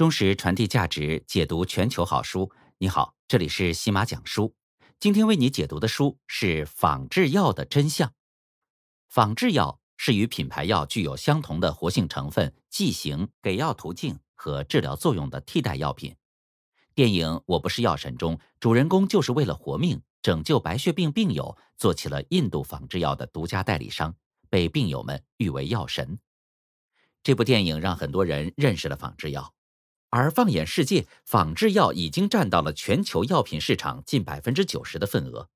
忠实传递价值，解读全球好书。你好，这里是喜马讲书。今天为你解读的书是《仿制药的真相》。仿制药是与品牌药具有相同的活性成分、剂型、给药途径和治疗作用的替代药品。电影《我不是药神》中，主人公就是为了活命，拯救白血病病友，做起了印度仿制药的独家代理商，被病友们誉为“药神”。这部电影让很多人认识了仿制药。而放眼世界，仿制药已经占到了全球药品市场近百分之九十的份额，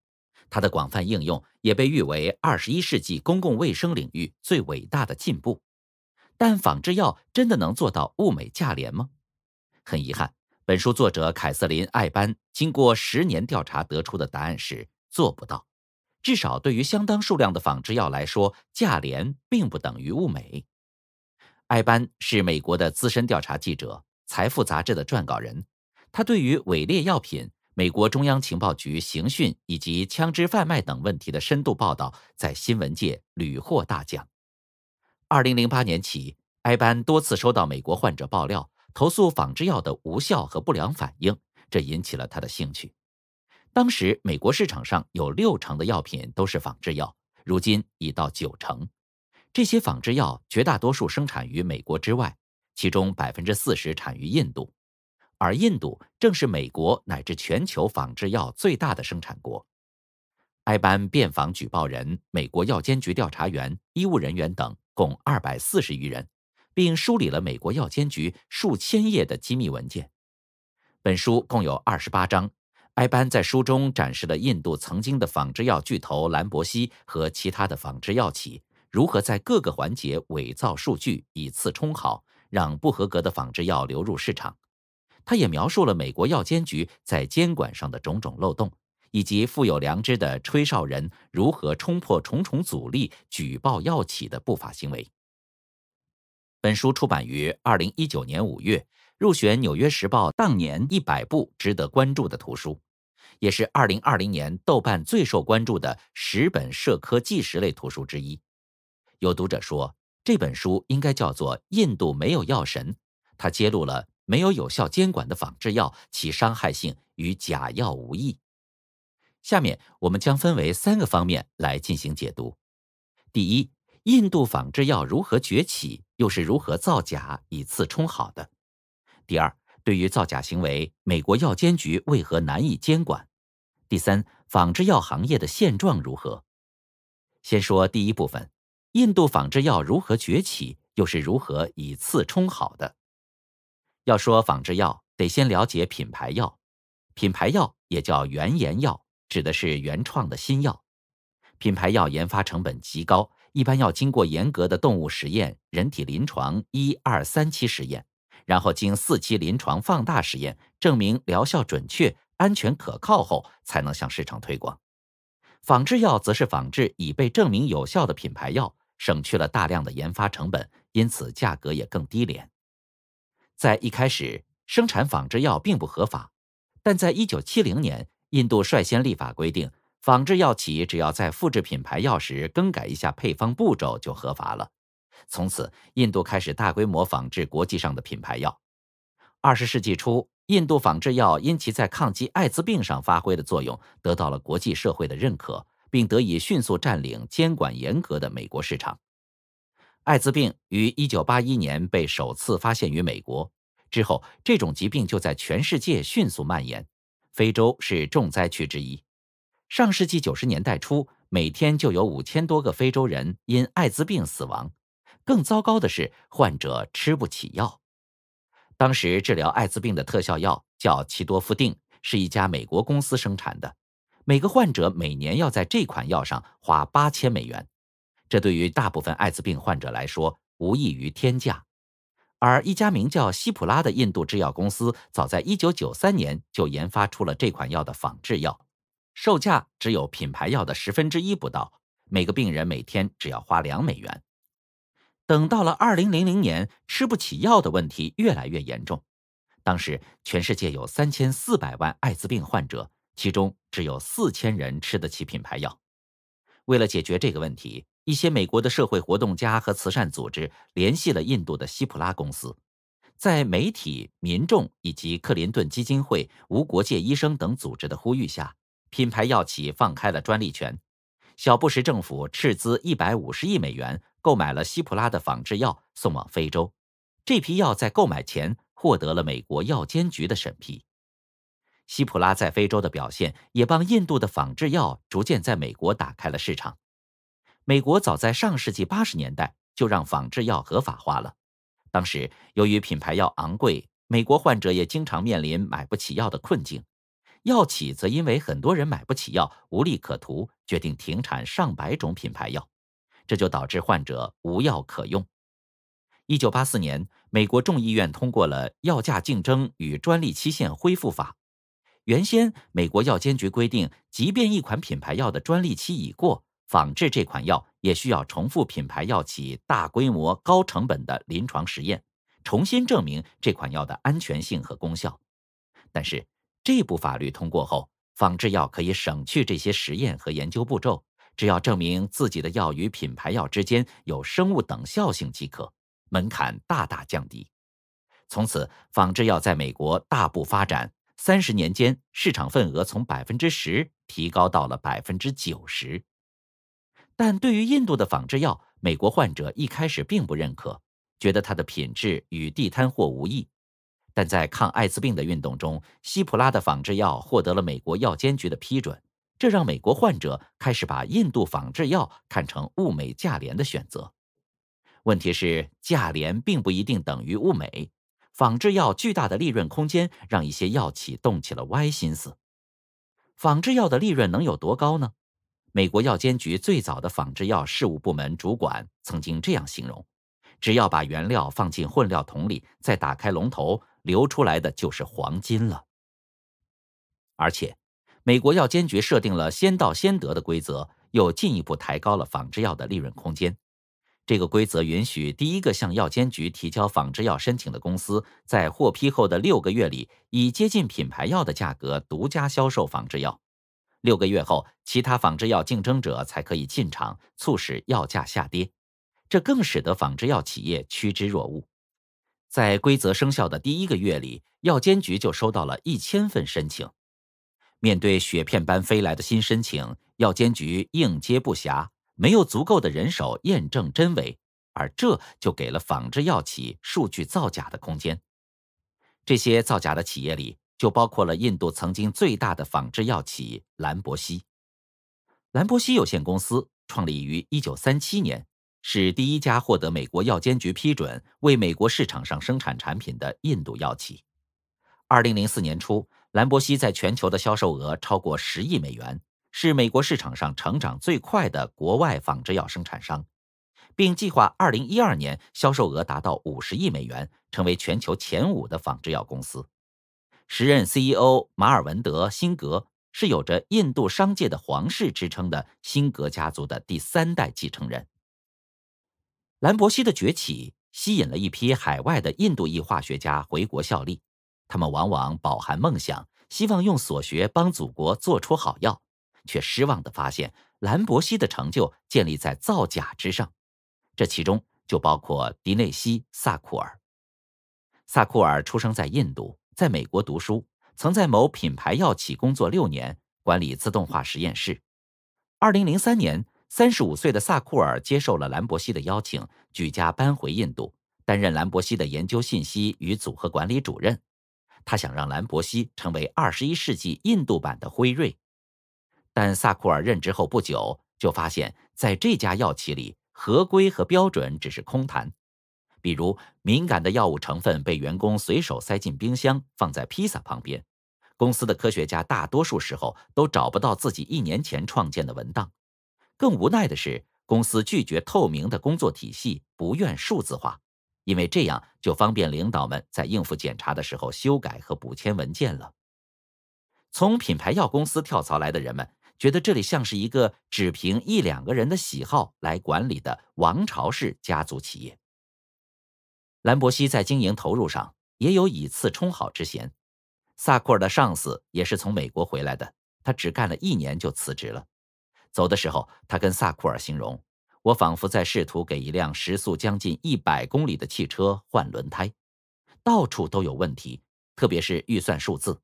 它的广泛应用也被誉为二十一世纪公共卫生领域最伟大的进步。但仿制药真的能做到物美价廉吗？很遗憾，本书作者凯瑟琳·艾班经过十年调查得出的答案是做不到。至少对于相当数量的仿制药来说，价廉并不等于物美。艾班是美国的资深调查记者。《财富》杂志的撰稿人，他对于伪劣药品、美国中央情报局刑讯以及枪支贩卖等问题的深度报道，在新闻界屡获大奖。二零零八年起，埃班多次收到美国患者爆料，投诉仿制药的无效和不良反应，这引起了他的兴趣。当时，美国市场上有六成的药品都是仿制药，如今已到九成。这些仿制药绝大多数生产于美国之外。其中百分之四十产于印度，而印度正是美国乃至全球仿制药最大的生产国。埃班遍访举报人、美国药监局调查员、医务人员等，共二百四十余人，并梳理了美国药监局数千页的机密文件。本书共有二十八章，埃班在书中展示了印度曾经的仿制药巨头兰博西和其他的仿制药企如何在各个环节伪造数据，以次充好。让不合格的仿制药流入市场，他也描述了美国药监局在监管上的种种漏洞，以及富有良知的吹哨人如何冲破重重阻力举报药企的不法行为。本书出版于二零一九年五月，入选《纽约时报》当年一百部值得关注的图书，也是二零二零年豆瓣最受关注的十本社科纪实类图书之一。有读者说。这本书应该叫做《印度没有药神》，它揭露了没有有效监管的仿制药，其伤害性与假药无异。下面我们将分为三个方面来进行解读：第一，印度仿制药如何崛起，又是如何造假以次充好的；第二，对于造假行为，美国药监局为何难以监管；第三，仿制药行业的现状如何。先说第一部分。印度仿制药如何崛起，又是如何以次充好的？要说仿制药，得先了解品牌药。品牌药也叫原研药，指的是原创的新药。品牌药研发成本极高，一般要经过严格的动物实验、人体临床一二三期实验，然后经四期临床放大实验，证明疗效准确、安全可靠后，才能向市场推广。仿制药则是仿制已被证明有效的品牌药。省去了大量的研发成本，因此价格也更低廉。在一开始，生产仿制药并不合法，但在1970年，印度率先立法规定，仿制药企业只要在复制品牌药时更改一下配方步骤就合法了。从此，印度开始大规模仿制国际上的品牌药。二十世纪初，印度仿制药因其在抗击艾滋病上发挥的作用，得到了国际社会的认可。并得以迅速占领监管严格的美国市场。艾滋病于1981年被首次发现于美国，之后这种疾病就在全世界迅速蔓延。非洲是重灾区之一。上世纪九十年代初，每天就有五千多个非洲人因艾滋病死亡。更糟糕的是，患者吃不起药。当时治疗艾滋病的特效药叫齐多夫定，是一家美国公司生产的。每个患者每年要在这款药上花八千美元，这对于大部分艾滋病患者来说无异于天价。而一家名叫西普拉的印度制药公司，早在一九九三年就研发出了这款药的仿制药，售价只有品牌药的十分之一不到，每个病人每天只要花两美元。等到了二零零零年，吃不起药的问题越来越严重。当时，全世界有三千四百万艾滋病患者。其中只有四千人吃得起品牌药。为了解决这个问题，一些美国的社会活动家和慈善组织联系了印度的希普拉公司。在媒体、民众以及克林顿基金会、无国界医生等组织的呼吁下，品牌药企放开了专利权。小布什政府斥资一百五十亿美元购买了希普拉的仿制药，送往非洲。这批药在购买前获得了美国药监局的审批。西普拉在非洲的表现也帮印度的仿制药逐渐在美国打开了市场。美国早在上世纪八十年代就让仿制药合法化了。当时由于品牌药昂贵，美国患者也经常面临买不起药的困境。药企则因为很多人买不起药，无利可图，决定停产上百种品牌药，这就导致患者无药可用。一九八四年，美国众议院通过了《药价竞争与专利期限恢复法》。原先，美国药监局规定，即便一款品牌药的专利期已过，仿制这款药也需要重复品牌药企大规模、高成本的临床实验，重新证明这款药的安全性和功效。但是，这部法律通过后，仿制药可以省去这些实验和研究步骤，只要证明自己的药与品牌药之间有生物等效性即可，门槛大大降低。从此，仿制药在美国大步发展。三十年间，市场份额从百分之十提高到了百分之九十。但对于印度的仿制药，美国患者一开始并不认可，觉得它的品质与地摊货无异。但在抗艾滋病的运动中，西普拉的仿制药获得了美国药监局的批准，这让美国患者开始把印度仿制药看成物美价廉的选择。问题是，价廉并不一定等于物美。仿制药巨大的利润空间，让一些药企动起了歪心思。仿制药的利润能有多高呢？美国药监局最早的仿制药事务部门主管曾经这样形容：“只要把原料放进混料桶里，再打开龙头，流出来的就是黄金了。”而且，美国药监局设定了“先到先得”的规则，又进一步抬高了仿制药的利润空间。这个规则允许第一个向药监局提交仿制药申请的公司在获批后的六个月里，以接近品牌药的价格独家销售仿制药。六个月后，其他仿制药竞争者才可以进场，促使药价下跌。这更使得仿制药企业趋之若鹜。在规则生效的第一个月里，药监局就收到了一千份申请。面对雪片般飞来的新申请，药监局应接不暇。没有足够的人手验证真伪，而这就给了仿制药企数据造假的空间。这些造假的企业里，就包括了印度曾经最大的仿制药企兰博西。兰博西有限公司创立于一九三七年，是第一家获得美国药监局批准为美国市场上生产产品的印度药企。二零零四年初，兰博西在全球的销售额超过十亿美元。是美国市场上成长最快的国外仿制药生产商，并计划二零一二年销售额达到五十亿美元，成为全球前五的仿制药公司。时任 CEO 马尔文德辛格是有着印度商界的“皇室”之称的辛格家族的第三代继承人。兰博西的崛起吸引了一批海外的印度裔化学家回国效力，他们往往饱含梦想，希望用所学帮祖国做出好药。却失望的发现，兰博西的成就建立在造假之上，这其中就包括迪内西·萨库尔。萨库尔出生在印度，在美国读书，曾在某品牌药企工作六年，管理自动化实验室。二零零三年，三十五岁的萨库尔接受了兰博西的邀请，举家搬回印度，担任兰博西的研究信息与组合管理主任。他想让兰博西成为二十一世纪印度版的辉瑞。但萨库尔任职后不久，就发现，在这家药企里，合规和标准只是空谈。比如，敏感的药物成分被员工随手塞进冰箱，放在披萨旁边；公司的科学家大多数时候都找不到自己一年前创建的文档。更无奈的是，公司拒绝透明的工作体系，不愿数字化，因为这样就方便领导们在应付检查的时候修改和补签文件了。从品牌药公司跳槽来的人们。觉得这里像是一个只凭一两个人的喜好来管理的王朝式家族企业。兰博西在经营投入上也有以次充好之嫌。萨库尔的上司也是从美国回来的，他只干了一年就辞职了。走的时候，他跟萨库尔形容：“我仿佛在试图给一辆时速将近一百公里的汽车换轮胎，到处都有问题，特别是预算数字。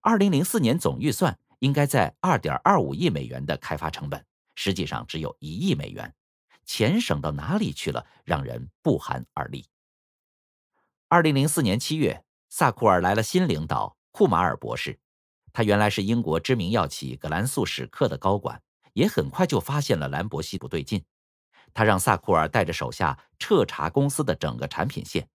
二零零四年总预算。”应该在二点二五亿美元的开发成本，实际上只有一亿美元，钱省到哪里去了，让人不寒而栗。二零零四年七月，萨库尔来了新领导库马尔博士，他原来是英国知名药企葛兰素史克的高管，也很快就发现了兰博西不对劲，他让萨库尔带着手下彻查公司的整个产品线。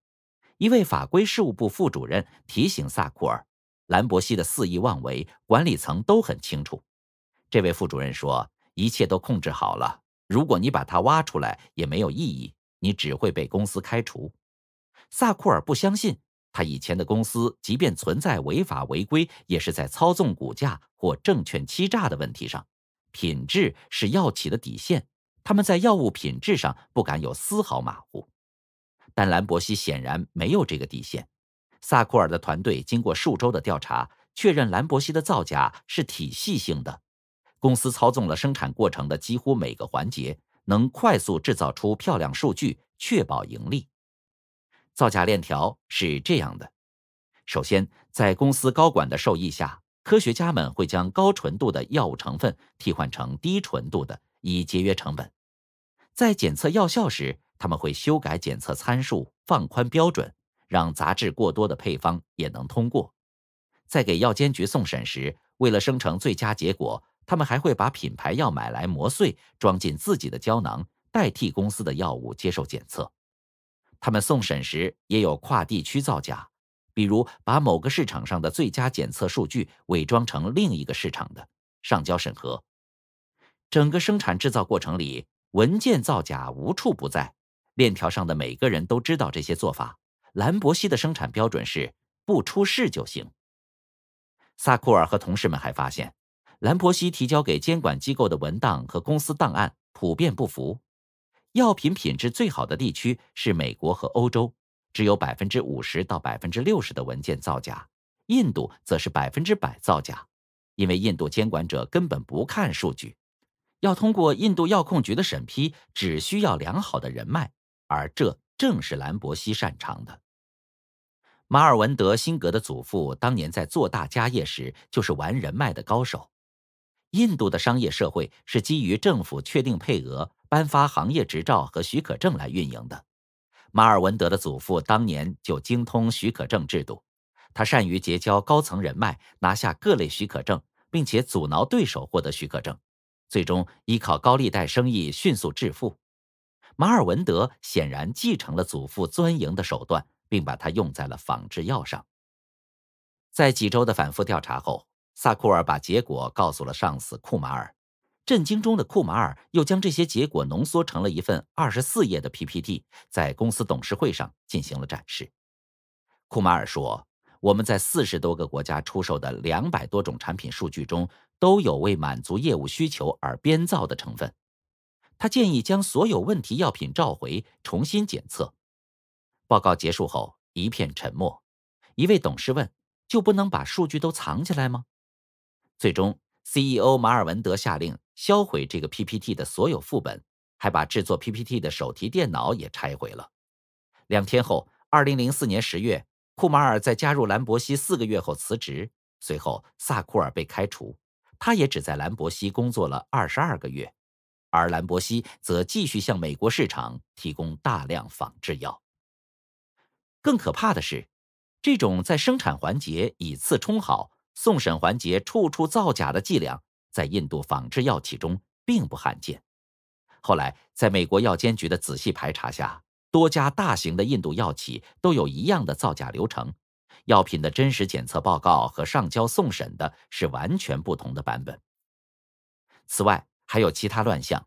一位法规事务部副主任提醒萨库尔。兰博西的肆意妄为，管理层都很清楚。这位副主任说：“一切都控制好了，如果你把他挖出来也没有意义，你只会被公司开除。”萨库尔不相信，他以前的公司即便存在违法违规，也是在操纵股价或证券欺诈的问题上。品质是药企的底线，他们在药物品质上不敢有丝毫马虎。但兰博西显然没有这个底线。萨库尔的团队经过数周的调查，确认兰博西的造假是体系性的。公司操纵了生产过程的几乎每个环节，能快速制造出漂亮数据，确保盈利。造假链条是这样的：首先，在公司高管的授意下，科学家们会将高纯度的药物成分替换成低纯度的，以节约成本。在检测药效时，他们会修改检测参数，放宽标准。让杂质过多的配方也能通过，在给药监局送审时，为了生成最佳结果，他们还会把品牌药买来磨碎，装进自己的胶囊，代替公司的药物接受检测。他们送审时也有跨地区造假，比如把某个市场上的最佳检测数据伪装成另一个市场的，上交审核。整个生产制造过程里，文件造假无处不在，链条上的每个人都知道这些做法。兰博西的生产标准是不出事就行。萨库尔和同事们还发现，兰博西提交给监管机构的文档和公司档案普遍不符。药品品质最好的地区是美国和欧洲，只有百分之五十到百分之六十的文件造假；印度则是百分之百造假，因为印度监管者根本不看数据。要通过印度药控局的审批，只需要良好的人脉，而这正是兰博西擅长的。马尔文德辛格的祖父当年在做大家业时，就是玩人脉的高手。印度的商业社会是基于政府确定配额、颁发行业执照和许可证来运营的。马尔文德的祖父当年就精通许可证制度，他善于结交高层人脉，拿下各类许可证，并且阻挠对手获得许可证，最终依靠高利贷生意迅速致富。马尔文德显然继承了祖父钻营的手段。并把它用在了仿制药上。在几周的反复调查后，萨库尔把结果告诉了上司库马尔。震惊中的库马尔又将这些结果浓缩成了一份二十四页的 PPT，在公司董事会上进行了展示。库马尔说：“我们在四十多个国家出售的两百多种产品数据中，都有为满足业务需求而编造的成分。”他建议将所有问题药品召回，重新检测。报告结束后，一片沉默。一位董事问：“就不能把数据都藏起来吗？”最终，CEO 马尔文德下令销毁这个 PPT 的所有副本，还把制作 PPT 的手提电脑也拆毁了。两天后，二零零四年十月，库马尔在加入兰博西四个月后辞职。随后，萨库尔被开除，他也只在兰博西工作了二十二个月，而兰博西则继续向美国市场提供大量仿制药。更可怕的是，这种在生产环节以次充好、送审环节处处造假的伎俩，在印度仿制药企中并不罕见。后来，在美国药监局的仔细排查下，多家大型的印度药企都有一样的造假流程，药品的真实检测报告和上交送审的是完全不同的版本。此外，还有其他乱象，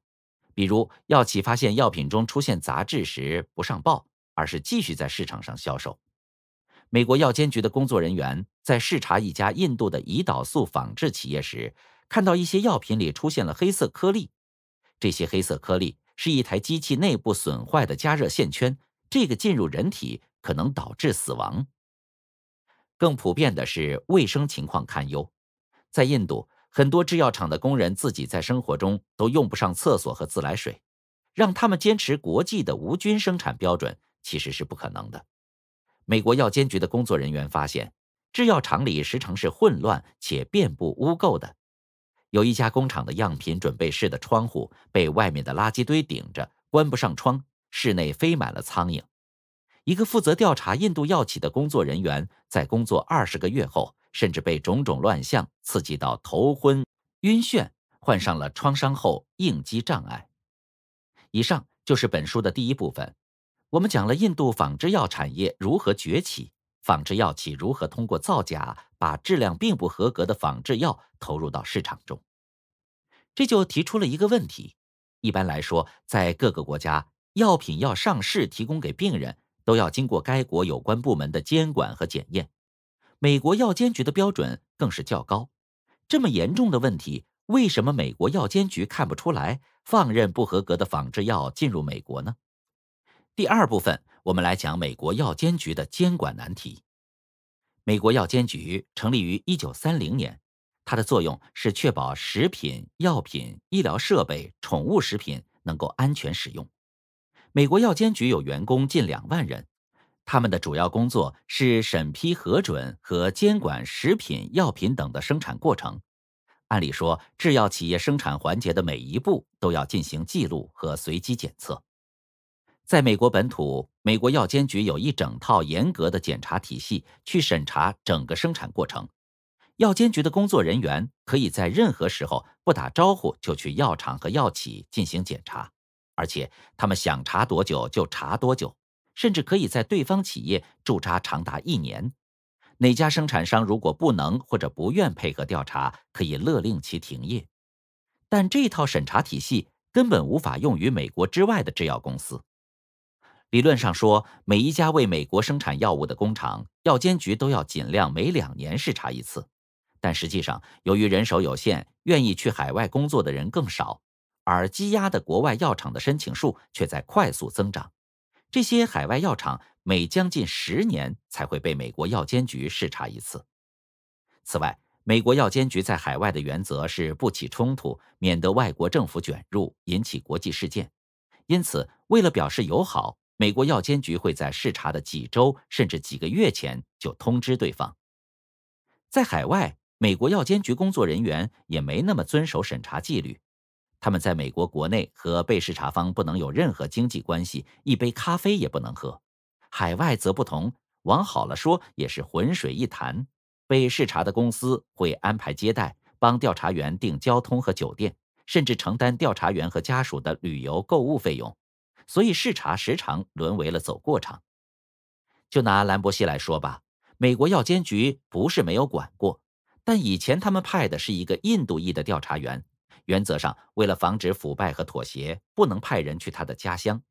比如药企发现药品中出现杂质时不上报。而是继续在市场上销售。美国药监局的工作人员在视察一家印度的胰岛素仿制企业时，看到一些药品里出现了黑色颗粒。这些黑色颗粒是一台机器内部损坏的加热线圈，这个进入人体可能导致死亡。更普遍的是卫生情况堪忧，在印度，很多制药厂的工人自己在生活中都用不上厕所和自来水，让他们坚持国际的无菌生产标准。其实是不可能的。美国药监局的工作人员发现，制药厂里时常是混乱且遍布污垢的。有一家工厂的样品准备室的窗户被外面的垃圾堆顶着，关不上窗，室内飞满了苍蝇。一个负责调查印度药企的工作人员，在工作二十个月后，甚至被种种乱象刺激到头昏、晕眩，患上了创伤后应激障碍。以上就是本书的第一部分。我们讲了印度仿制药产业如何崛起，仿制药企如何通过造假把质量并不合格的仿制药投入到市场中。这就提出了一个问题：一般来说，在各个国家，药品要上市、提供给病人都要经过该国有关部门的监管和检验。美国药监局的标准更是较高。这么严重的问题，为什么美国药监局看不出来，放任不合格的仿制药进入美国呢？第二部分，我们来讲美国药监局的监管难题。美国药监局成立于一九三零年，它的作用是确保食品、药品、医疗设备、宠物食品能够安全使用。美国药监局有员工近两万人，他们的主要工作是审批、核准和监管食品、药品等的生产过程。按理说，制药企业生产环节的每一步都要进行记录和随机检测。在美国本土，美国药监局有一整套严格的检查体系，去审查整个生产过程。药监局的工作人员可以在任何时候不打招呼就去药厂和药企进行检查，而且他们想查多久就查多久，甚至可以在对方企业驻扎长达一年。哪家生产商如果不能或者不愿配合调查，可以勒令其停业。但这套审查体系根本无法用于美国之外的制药公司。理论上说，每一家为美国生产药物的工厂，药监局都要尽量每两年视察一次。但实际上，由于人手有限，愿意去海外工作的人更少，而积压的国外药厂的申请数却在快速增长。这些海外药厂每将近十年才会被美国药监局视察一次。此外，美国药监局在海外的原则是不起冲突，免得外国政府卷入，引起国际事件。因此，为了表示友好，美国药监局会在视察的几周甚至几个月前就通知对方。在海外，美国药监局工作人员也没那么遵守审查纪律，他们在美国国内和被视察方不能有任何经济关系，一杯咖啡也不能喝。海外则不同，往好了说也是浑水一潭。被视察的公司会安排接待，帮调查员订交通和酒店，甚至承担调查员和家属的旅游、购物费用。所以视察时常沦为了走过场。就拿兰博西来说吧，美国药监局不是没有管过，但以前他们派的是一个印度裔的调查员。原则上，为了防止腐败和妥协，不能派人去他的家乡。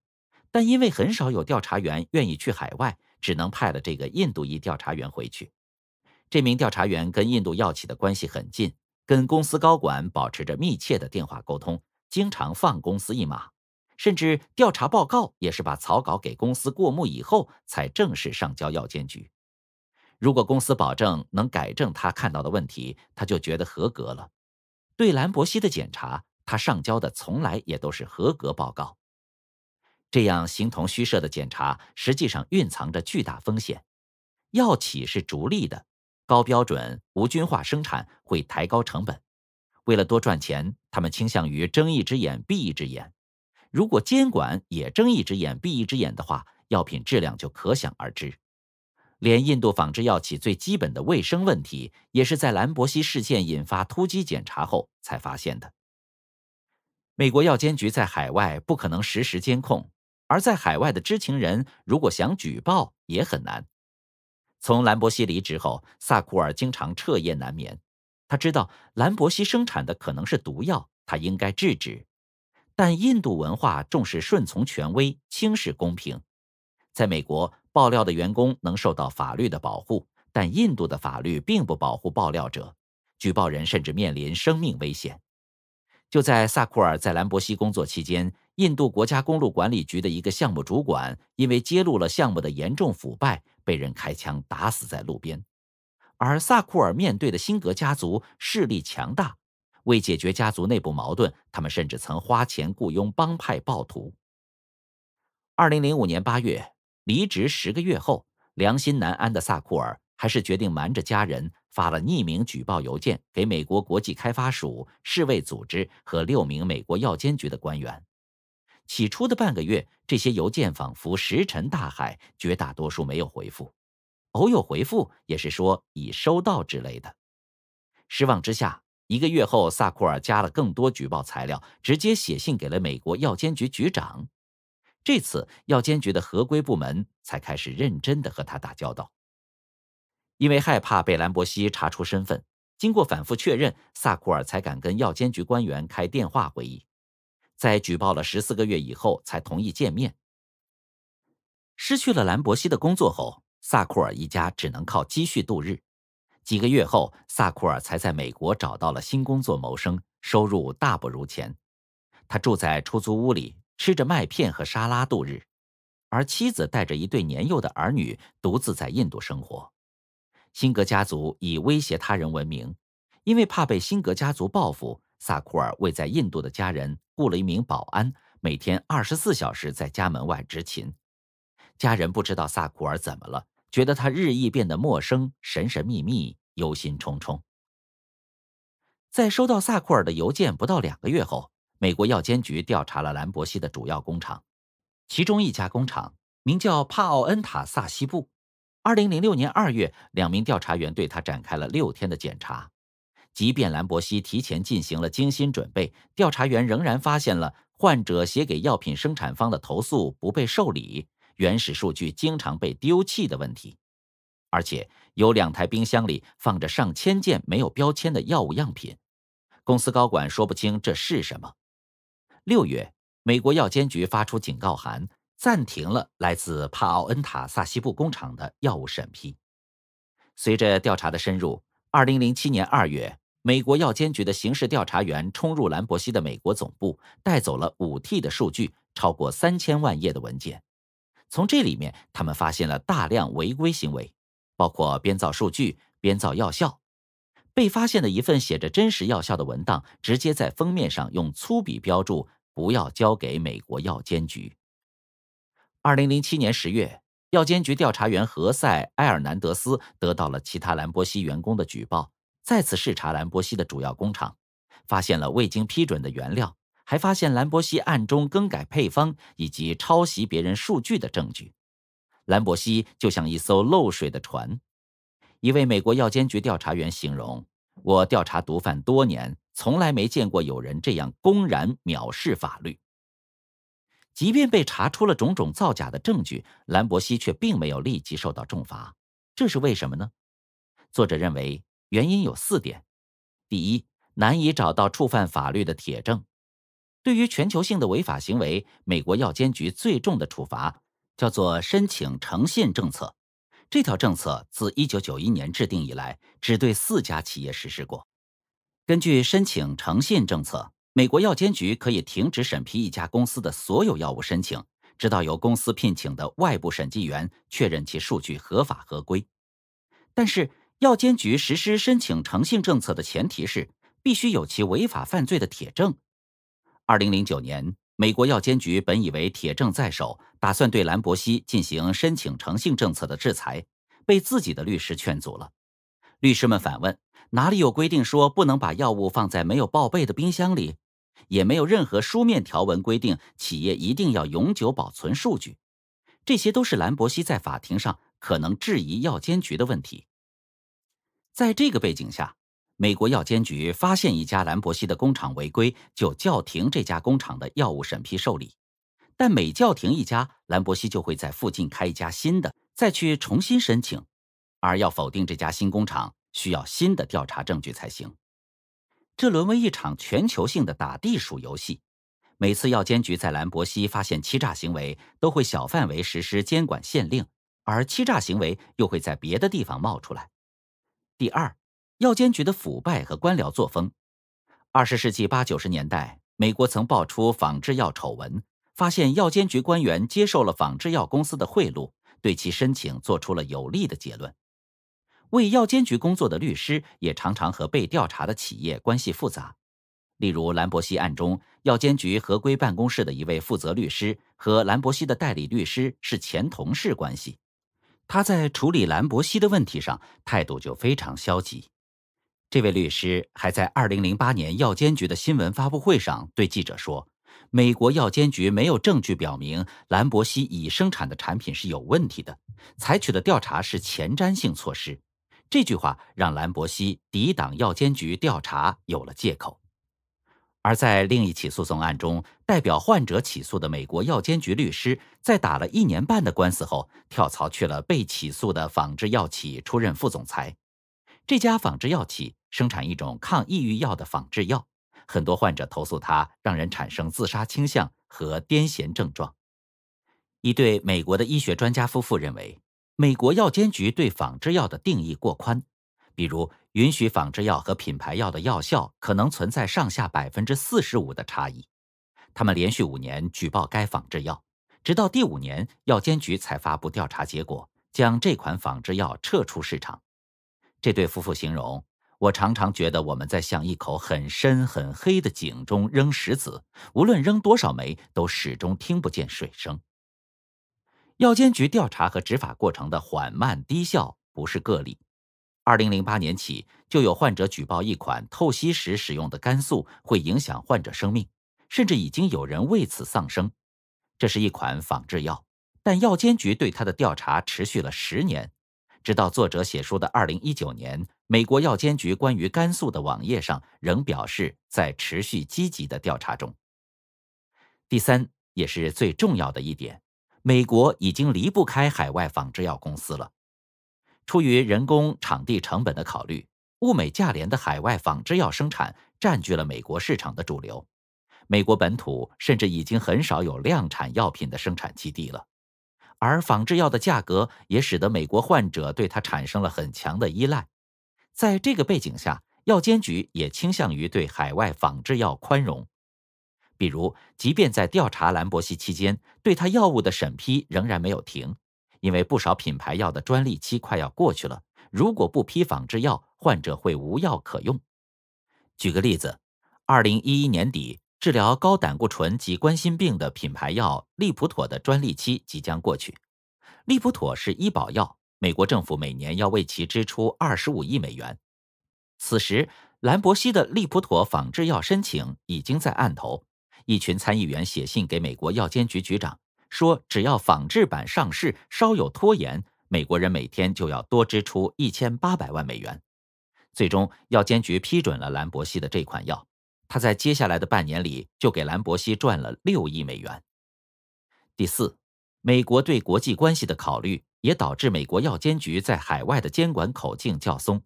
但因为很少有调查员愿意去海外，只能派了这个印度裔调查员回去。这名调查员跟印度药企的关系很近，跟公司高管保持着密切的电话沟通，经常放公司一马。甚至调查报告也是把草稿给公司过目以后，才正式上交药监局。如果公司保证能改正他看到的问题，他就觉得合格了。对兰博西的检查，他上交的从来也都是合格报告。这样形同虚设的检查，实际上蕴藏着巨大风险。药企是逐利的，高标准无菌化生产会抬高成本。为了多赚钱，他们倾向于睁一只眼闭一只眼。如果监管也睁一只眼闭一只眼的话，药品质量就可想而知。连印度仿制药企最基本的卫生问题，也是在兰博西事件引发突击检查后才发现的。美国药监局在海外不可能实时监控，而在海外的知情人如果想举报也很难。从兰博西离职后，萨库尔经常彻夜难眠。他知道兰博西生产的可能是毒药，他应该制止。但印度文化重视顺从权威，轻视公平。在美国，爆料的员工能受到法律的保护，但印度的法律并不保护爆料者，举报人甚至面临生命危险。就在萨库尔在兰博西工作期间，印度国家公路管理局的一个项目主管因为揭露了项目的严重腐败，被人开枪打死在路边。而萨库尔面对的辛格家族势力强大。为解决家族内部矛盾，他们甚至曾花钱雇佣帮派暴徒。二零零五年八月，离职十个月后，良心难安的萨库尔还是决定瞒着家人发了匿名举报邮件给美国国际开发署、世卫组织和六名美国药监局的官员。起初的半个月，这些邮件仿佛石沉大海，绝大多数没有回复，偶有回复也是说已收到之类的。失望之下。一个月后，萨库尔加了更多举报材料，直接写信给了美国药监局局长。这次药监局的合规部门才开始认真的和他打交道。因为害怕被兰博西查出身份，经过反复确认，萨库尔才敢跟药监局官员开电话会议。在举报了十四个月以后，才同意见面。失去了兰博西的工作后，萨库尔一家只能靠积蓄度日。几个月后，萨库尔才在美国找到了新工作谋生，收入大不如前。他住在出租屋里，吃着麦片和沙拉度日，而妻子带着一对年幼的儿女独自在印度生活。辛格家族以威胁他人闻名，因为怕被辛格家族报复，萨库尔为在印度的家人雇了一名保安，每天二十四小时在家门外执勤。家人不知道萨库尔怎么了。觉得他日益变得陌生、神神秘秘、忧心忡忡。在收到萨库尔的邮件不到两个月后，美国药监局调查了兰博西的主要工厂，其中一家工厂名叫帕奥恩塔萨西布。二零零六年二月，两名调查员对他展开了六天的检查。即便兰博西提前进行了精心准备，调查员仍然发现了患者写给药品生产方的投诉不被受理。原始数据经常被丢弃的问题，而且有两台冰箱里放着上千件没有标签的药物样品，公司高管说不清这是什么。六月，美国药监局发出警告函，暂停了来自帕奥恩塔萨西部工厂的药物审批。随着调查的深入，二零零七年二月，美国药监局的刑事调查员冲入兰博西的美国总部，带走了五 T 的数据，超过三千万页的文件。从这里面，他们发现了大量违规行为，包括编造数据、编造药效。被发现的一份写着真实药效的文档，直接在封面上用粗笔标注“不要交给美国药监局”。二零零七年十月，药监局调查员何塞·埃尔南德斯得到了其他兰博西员工的举报，再次视察兰博西的主要工厂，发现了未经批准的原料。还发现兰博西暗中更改配方以及抄袭别人数据的证据。兰博西就像一艘漏水的船。一位美国药监局调查员形容：“我调查毒贩多年，从来没见过有人这样公然藐视法律。”即便被查出了种种造假的证据，兰博西却并没有立即受到重罚。这是为什么呢？作者认为原因有四点：第一，难以找到触犯法律的铁证。对于全球性的违法行为，美国药监局最重的处罚叫做申请诚信政策。这条政策自一九九一年制定以来，只对四家企业实施过。根据申请诚信政策，美国药监局可以停止审批一家公司的所有药物申请，直到由公司聘请的外部审计员确认其数据合法合规。但是，药监局实施申请诚信政策的前提是必须有其违法犯罪的铁证。二零零九年，美国药监局本以为铁证在手，打算对兰博西进行申请诚信政策的制裁，被自己的律师劝阻了。律师们反问：“哪里有规定说不能把药物放在没有报备的冰箱里？也没有任何书面条文规定企业一定要永久保存数据。”这些都是兰博西在法庭上可能质疑药监局的问题。在这个背景下。美国药监局发现一家兰博西的工厂违规，就叫停这家工厂的药物审批受理。但每叫停一家兰博西，就会在附近开一家新的，再去重新申请。而要否定这家新工厂，需要新的调查证据才行。这沦为一场全球性的打地鼠游戏。每次药监局在兰博西发现欺诈行为，都会小范围实施监管限令，而欺诈行为又会在别的地方冒出来。第二。药监局的腐败和官僚作风。二十世纪八九十年代，美国曾爆出仿制药丑闻，发现药监局官员接受了仿制药公司的贿赂，对其申请做出了有利的结论。为药监局工作的律师也常常和被调查的企业关系复杂。例如兰博西案中，药监局合规办公室的一位负责律师和兰博西的代理律师是前同事关系，他在处理兰博西的问题上态度就非常消极。这位律师还在2008年药监局的新闻发布会上对记者说：“美国药监局没有证据表明兰博西已生产的产品是有问题的，采取的调查是前瞻性措施。”这句话让兰博西抵挡药监局调查有了借口。而在另一起诉讼案中，代表患者起诉的美国药监局律师在打了一年半的官司后，跳槽去了被起诉的仿制药企出任副总裁。这家仿制药企。生产一种抗抑郁药的仿制药，很多患者投诉它让人产生自杀倾向和癫痫症状。一对美国的医学专家夫妇认为，美国药监局对仿制药的定义过宽，比如允许仿制药和品牌药的药效可能存在上下百分之四十五的差异。他们连续五年举报该仿制药，直到第五年，药监局才发布调查结果，将这款仿制药撤出市场。这对夫妇形容。我常常觉得我们在向一口很深很黑的井中扔石子，无论扔多少枚，都始终听不见水声。药监局调查和执法过程的缓慢低效不是个例。二零零八年起，就有患者举报一款透析时使用的肝素会影响患者生命，甚至已经有人为此丧生。这是一款仿制药，但药监局对它的调查持续了十年，直到作者写书的二零一九年。美国药监局关于甘肃的网页上仍表示在持续积极的调查中。第三也是最重要的一点，美国已经离不开海外仿制药公司了。出于人工场地成本的考虑，物美价廉的海外仿制药生产占据了美国市场的主流。美国本土甚至已经很少有量产药品的生产基地了，而仿制药的价格也使得美国患者对它产生了很强的依赖。在这个背景下，药监局也倾向于对海外仿制药宽容。比如，即便在调查兰博西期间，对他药物的审批仍然没有停，因为不少品牌药的专利期快要过去了。如果不批仿制药，患者会无药可用。举个例子，二零一一年底，治疗高胆固醇及冠心病的品牌药利普妥的专利期即将过去。利普妥是医保药。美国政府每年要为其支出二十五亿美元。此时，兰博西的利普妥仿制药申请已经在案头。一群参议员写信给美国药监局局长，说只要仿制版上市稍有拖延，美国人每天就要多支出一千八百万美元。最终，药监局批准了兰博西的这款药。他在接下来的半年里就给兰博西赚了六亿美元。第四，美国对国际关系的考虑。也导致美国药监局在海外的监管口径较松。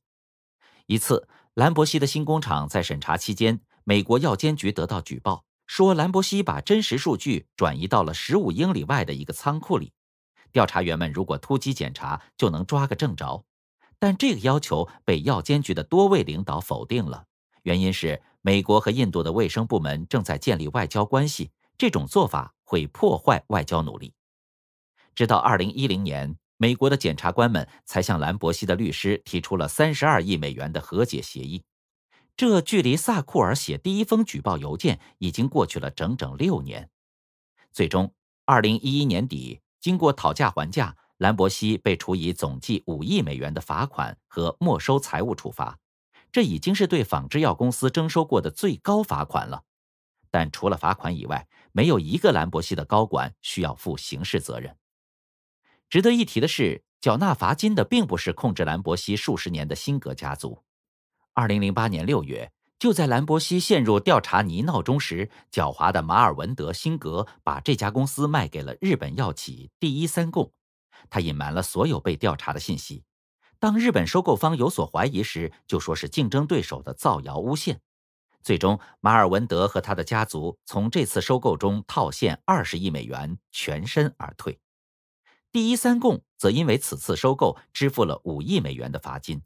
一次，兰博西的新工厂在审查期间，美国药监局得到举报，说兰博西把真实数据转移到了十五英里外的一个仓库里。调查员们如果突击检查，就能抓个正着。但这个要求被药监局的多位领导否定了，原因是美国和印度的卫生部门正在建立外交关系，这种做法会破坏外交努力。直到二零一零年。美国的检察官们才向兰博西的律师提出了三十二亿美元的和解协议，这距离萨库尔写第一封举报邮件已经过去了整整六年。最终，二零一一年底，经过讨价还价，兰博西被处以总计五亿美元的罚款和没收财物处罚，这已经是对仿制药公司征收过的最高罚款了。但除了罚款以外，没有一个兰博西的高管需要负刑事责任。值得一提的是，缴纳罚金的并不是控制兰博西数十年的辛格家族。二零零八年六月，就在兰博西陷入调查泥淖中时，狡猾的马尔文德·辛格把这家公司卖给了日本药企第一三共。他隐瞒了所有被调查的信息。当日本收购方有所怀疑时，就说是竞争对手的造谣诬陷。最终，马尔文德和他的家族从这次收购中套现二十亿美元，全身而退。第一三共则因为此次收购支付了五亿美元的罚金。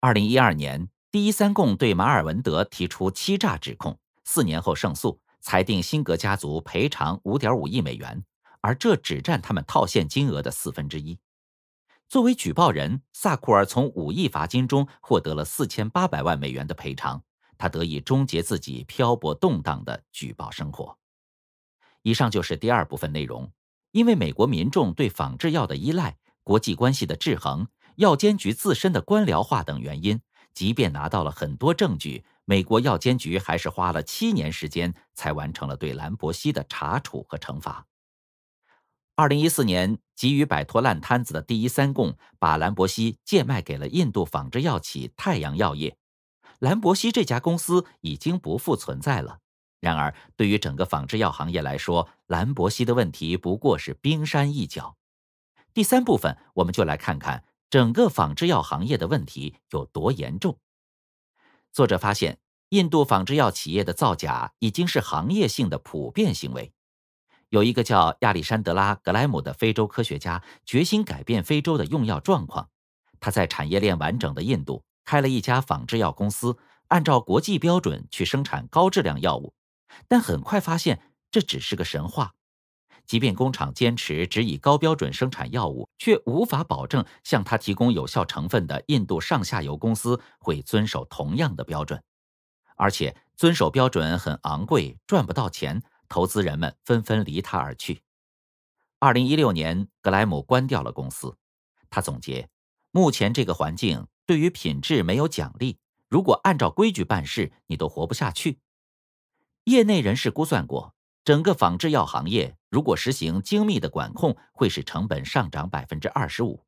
二零一二年，第一三共对马尔文德提出欺诈指控，四年后胜诉，裁定辛格家族赔偿五点五亿美元，而这只占他们套现金额的四分之一。作为举报人，萨库尔从五亿罚金中获得了四千八百万美元的赔偿，他得以终结自己漂泊动荡的举报生活。以上就是第二部分内容。因为美国民众对仿制药的依赖、国际关系的制衡、药监局自身的官僚化等原因，即便拿到了很多证据，美国药监局还是花了七年时间才完成了对兰博西的查处和惩罚。二零一四年，急于摆脱烂摊子的第一三共把兰博西贱卖给了印度仿制药企太阳药业，兰博西这家公司已经不复存在了。然而，对于整个仿制药行业来说，兰博西的问题不过是冰山一角。第三部分，我们就来看看整个仿制药行业的问题有多严重。作者发现，印度仿制药企业的造假已经是行业性的普遍行为。有一个叫亚历山德拉·格莱姆的非洲科学家，决心改变非洲的用药状况。他在产业链完整的印度开了一家仿制药公司，按照国际标准去生产高质量药物。但很快发现这只是个神话。即便工厂坚持只以高标准生产药物，却无法保证向他提供有效成分的印度上下游公司会遵守同样的标准。而且遵守标准很昂贵，赚不到钱，投资人们纷纷离他而去。二零一六年，格莱姆关掉了公司。他总结：目前这个环境对于品质没有奖励，如果按照规矩办事，你都活不下去。业内人士估算过，整个仿制药行业如果实行精密的管控，会使成本上涨百分之二十五。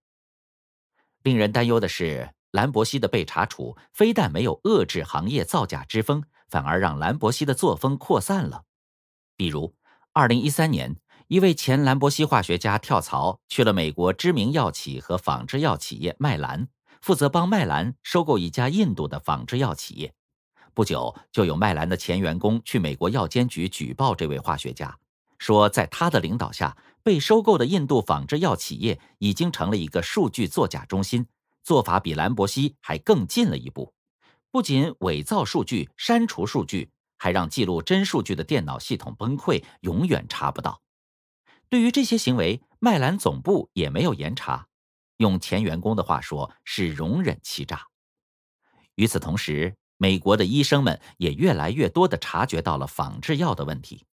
令人担忧的是，兰博西的被查处，非但没有遏制行业造假之风，反而让兰博西的作风扩散了。比如，二零一三年，一位前兰博西化学家跳槽去了美国知名药企和仿制药企业麦兰，负责帮麦兰收购一家印度的仿制药企业。不久，就有麦兰的前员工去美国药监局举报这位化学家，说在他的领导下，被收购的印度仿制药企业已经成了一个数据作假中心，做法比兰博西还更进了一步。不仅伪造数据、删除数据，还让记录真数据的电脑系统崩溃，永远查不到。对于这些行为，麦兰总部也没有严查。用前员工的话说，是容忍欺诈。与此同时，美国的医生们也越来越多地察觉到了仿制药的问题。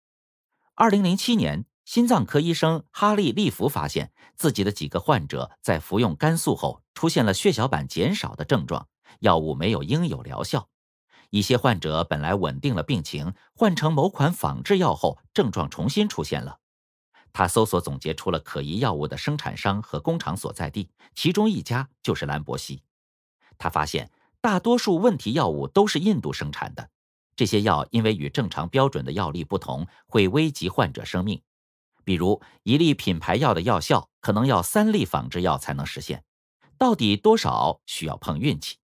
二零零七年，心脏科医生哈利·利弗发现自己的几个患者在服用肝素后出现了血小板减少的症状，药物没有应有疗效。一些患者本来稳定了病情，换成某款仿制药后，症状重新出现了。他搜索总结出了可疑药物的生产商和工厂所在地，其中一家就是兰博西。他发现。大多数问题药物都是印度生产的，这些药因为与正常标准的药力不同，会危及患者生命。比如，一粒品牌药的药效可能要三粒仿制药才能实现，到底多少需要碰运气。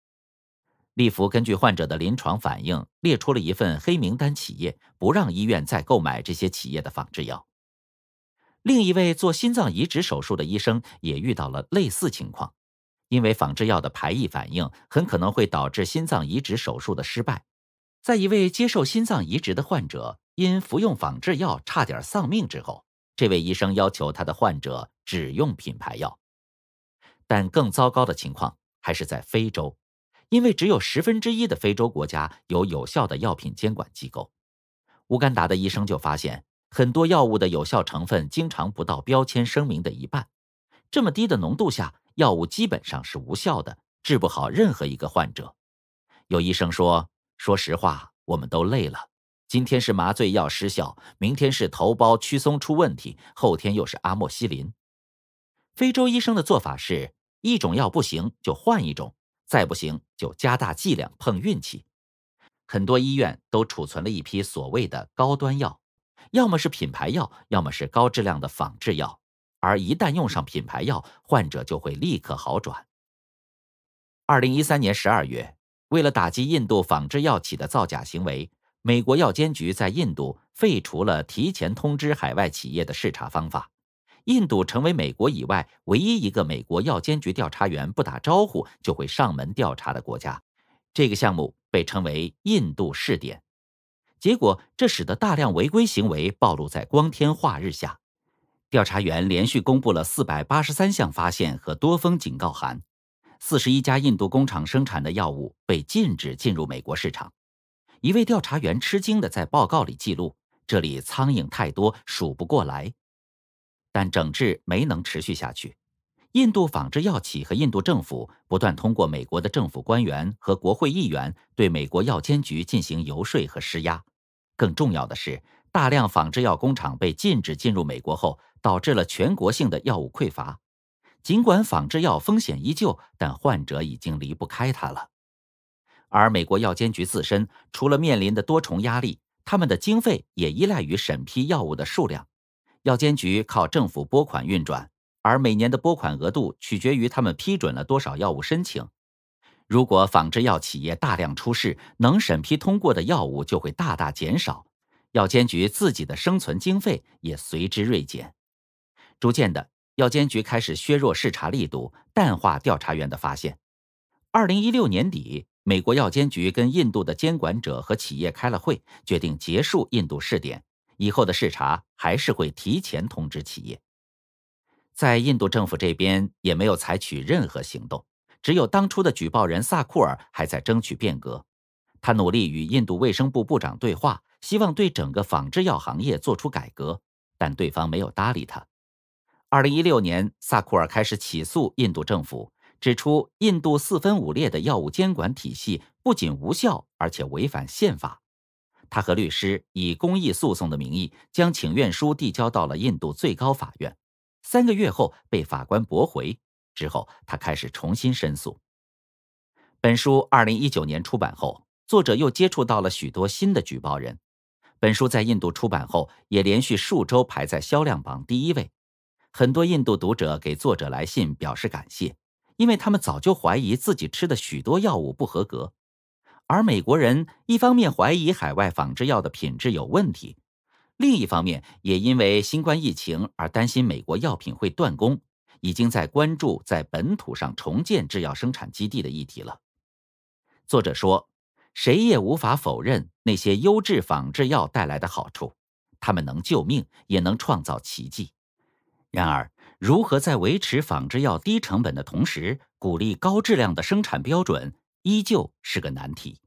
利福根据患者的临床反应列出了一份黑名单企业，不让医院再购买这些企业的仿制药。另一位做心脏移植手术的医生也遇到了类似情况。因为仿制药的排异反应很可能会导致心脏移植手术的失败，在一位接受心脏移植的患者因服用仿制药差点丧命之后，这位医生要求他的患者只用品牌药。但更糟糕的情况还是在非洲，因为只有十分之一的非洲国家有有效的药品监管机构。乌干达的医生就发现，很多药物的有效成分经常不到标签声明的一半，这么低的浓度下。药物基本上是无效的，治不好任何一个患者。有医生说：“说实话，我们都累了。今天是麻醉药失效，明天是头孢曲松出问题，后天又是阿莫西林。”非洲医生的做法是一种药不行就换一种，再不行就加大剂量碰运气。很多医院都储存了一批所谓的高端药，要么是品牌药，要么是高质量的仿制药。而一旦用上品牌药，患者就会立刻好转。二零一三年十二月，为了打击印度仿制药企的造假行为，美国药监局在印度废除了提前通知海外企业的视察方法，印度成为美国以外唯一一个美国药监局调查员不打招呼就会上门调查的国家。这个项目被称为“印度试点”，结果这使得大量违规行为暴露在光天化日下。调查员连续公布了四百八十三项发现和多封警告函，四十一家印度工厂生产的药物被禁止进入美国市场。一位调查员吃惊地在报告里记录：“这里苍蝇太多，数不过来。”但整治没能持续下去，印度仿制药企和印度政府不断通过美国的政府官员和国会议员对美国药监局进行游说和施压。更重要的是，大量仿制药工厂被禁止进入美国后。导致了全国性的药物匮乏。尽管仿制药风险依旧，但患者已经离不开它了。而美国药监局自身除了面临的多重压力，他们的经费也依赖于审批药物的数量。药监局靠政府拨款运转，而每年的拨款额度取决于他们批准了多少药物申请。如果仿制药企业大量出事，能审批通过的药物就会大大减少，药监局自己的生存经费也随之锐减。逐渐的，药监局开始削弱视察力度，淡化调查员的发现。二零一六年底，美国药监局跟印度的监管者和企业开了会，决定结束印度试点。以后的视察还是会提前通知企业。在印度政府这边也没有采取任何行动，只有当初的举报人萨库尔还在争取变革。他努力与印度卫生部部长对话，希望对整个仿制药行业做出改革，但对方没有搭理他。二零一六年，萨库尔开始起诉印度政府，指出印度四分五裂的药物监管体系不仅无效，而且违反宪法。他和律师以公益诉讼的名义将请愿书递交到了印度最高法院。三个月后被法官驳回。之后，他开始重新申诉。本书二零一九年出版后，作者又接触到了许多新的举报人。本书在印度出版后也连续数周排在销量榜第一位。很多印度读者给作者来信表示感谢，因为他们早就怀疑自己吃的许多药物不合格，而美国人一方面怀疑海外仿制药的品质有问题，另一方面也因为新冠疫情而担心美国药品会断供，已经在关注在本土上重建制药生产基地的议题了。作者说：“谁也无法否认那些优质仿制药带来的好处，他们能救命，也能创造奇迹。”然而，如何在维持仿制药低成本的同时，鼓励高质量的生产标准，依旧是个难题。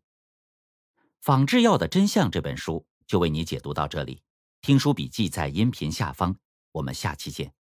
《仿制药的真相》这本书就为你解读到这里，听书笔记在音频下方，我们下期见。